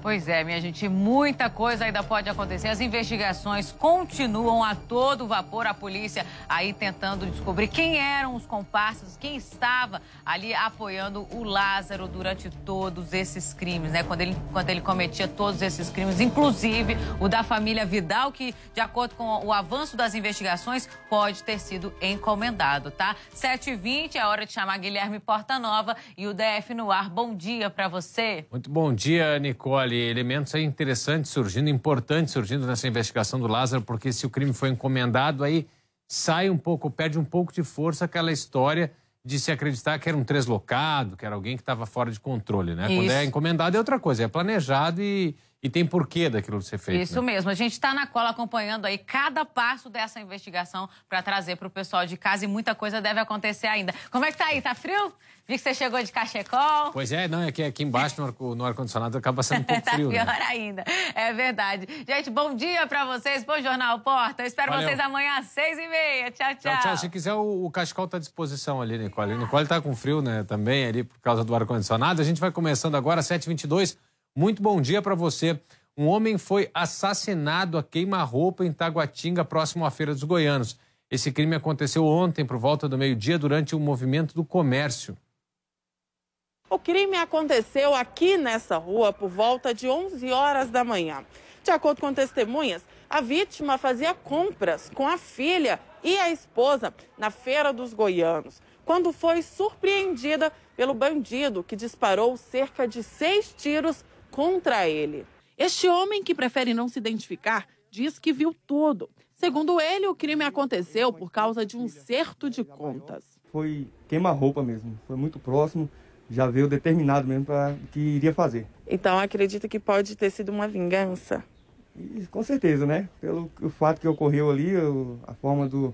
Pois é, minha gente, muita coisa ainda pode acontecer. As investigações continuam a todo vapor, a polícia aí tentando descobrir quem eram os comparsas, quem estava ali apoiando o Lázaro durante todos esses crimes, né? Quando ele, quando ele cometia todos esses crimes, inclusive o da família Vidal, que, de acordo com o avanço das investigações, pode ter sido encomendado, tá? 7h20 é hora de chamar Guilherme Portanova e o DF no ar. Bom dia para você. Muito bom dia, Nicole elementos aí interessantes surgindo, importantes surgindo nessa investigação do Lázaro, porque se o crime foi encomendado, aí sai um pouco, perde um pouco de força aquela história de se acreditar que era um translocado, que era alguém que estava fora de controle, né? Isso. Quando é encomendado é outra coisa, é planejado e e tem porquê daquilo ser feito. Isso né? mesmo. A gente está na cola acompanhando aí cada passo dessa investigação para trazer para o pessoal de casa e muita coisa deve acontecer ainda. Como é que tá aí? Tá frio? Vi que você chegou de cachecol. Pois é, não, é que aqui embaixo no ar-condicionado ar acaba sendo um pouco tá frio. Né? pior né? ainda. É verdade. Gente, bom dia para vocês. Bom Jornal Porta. Eu espero Valeu. vocês amanhã às seis e meia. Tchau, tchau. Tchau, tchau. Se quiser, o, o cachecol está à disposição ali, Nicole. Nicole está com frio, né, também ali por causa do ar-condicionado. A gente vai começando agora às 7h22. Muito bom dia para você. Um homem foi assassinado a queima-roupa em Taguatinga, próximo à Feira dos Goianos. Esse crime aconteceu ontem, por volta do meio-dia, durante o movimento do comércio. O crime aconteceu aqui nessa rua por volta de 11 horas da manhã. De acordo com testemunhas, a vítima fazia compras com a filha e a esposa na Feira dos Goianos, quando foi surpreendida pelo bandido que disparou cerca de seis tiros contra ele. Este homem, que prefere não se identificar, diz que viu tudo. Segundo ele, o crime aconteceu por causa de um certo de contas. Foi queima-roupa mesmo, foi muito próximo, já veio determinado mesmo para o que iria fazer. Então acredita que pode ter sido uma vingança? com certeza, né? Pelo fato que ocorreu ali, a forma do,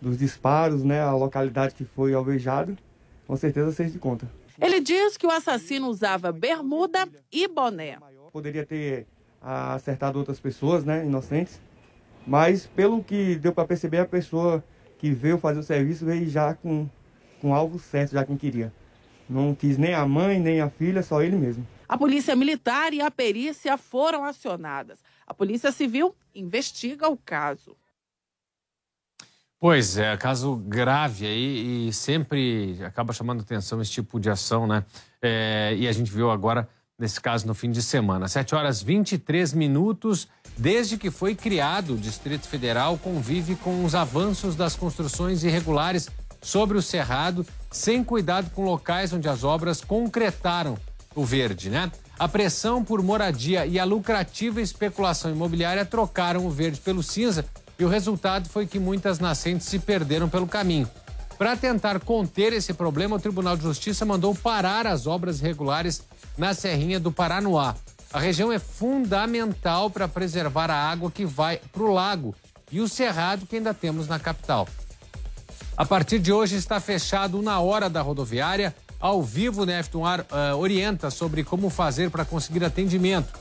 dos disparos, né? a localidade que foi alvejado, com certeza seja de conta. Ele diz que o assassino usava bermuda e boné. Poderia ter ah, acertado outras pessoas, né, inocentes. Mas pelo que deu para perceber, a pessoa que veio fazer o serviço veio já com, com alvo certo, já quem queria. Não quis nem a mãe, nem a filha, só ele mesmo. A polícia militar e a perícia foram acionadas. A polícia civil investiga o caso. Pois é, caso grave aí e sempre acaba chamando atenção esse tipo de ação, né? É, e a gente viu agora, nesse caso, no fim de semana. 7 horas 23 minutos. Desde que foi criado, o Distrito Federal convive com os avanços das construções irregulares sobre o Cerrado, sem cuidado com locais onde as obras concretaram o verde, né? A pressão por moradia e a lucrativa especulação imobiliária trocaram o verde pelo cinza e o resultado foi que muitas nascentes se perderam pelo caminho. Para tentar conter esse problema, o Tribunal de Justiça mandou parar as obras regulares na Serrinha do Paranoá. A região é fundamental para preservar a água que vai para o lago e o cerrado que ainda temos na capital. A partir de hoje está fechado na hora da rodoviária. Ao vivo, Nefton né, Ar uh, orienta sobre como fazer para conseguir atendimento.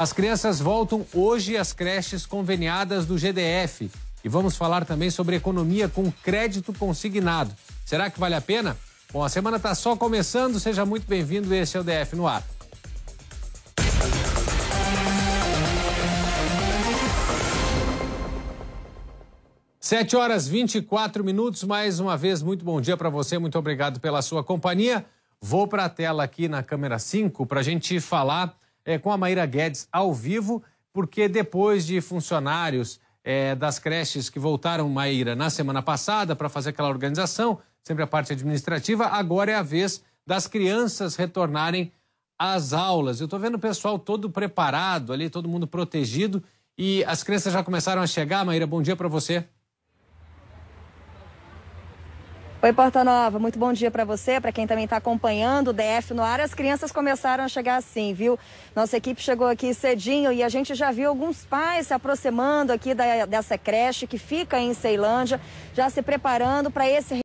As crianças voltam hoje às creches conveniadas do GDF. E vamos falar também sobre economia com crédito consignado. Será que vale a pena? Bom, a semana está só começando. Seja muito bem-vindo. Esse é o DF no ar. Sete horas 24 minutos. Mais uma vez, muito bom dia para você. Muito obrigado pela sua companhia. Vou para a tela aqui na câmera 5 para a gente falar é, com a Maíra Guedes ao vivo, porque depois de funcionários é, das creches que voltaram, Maíra, na semana passada para fazer aquela organização, sempre a parte administrativa, agora é a vez das crianças retornarem às aulas. Eu estou vendo o pessoal todo preparado ali, todo mundo protegido. E as crianças já começaram a chegar. Maíra, bom dia para você. Oi, Porta Nova, muito bom dia para você, para quem também está acompanhando o DF no ar. As crianças começaram a chegar assim, viu? Nossa equipe chegou aqui cedinho e a gente já viu alguns pais se aproximando aqui da, dessa creche que fica em Ceilândia, já se preparando para esse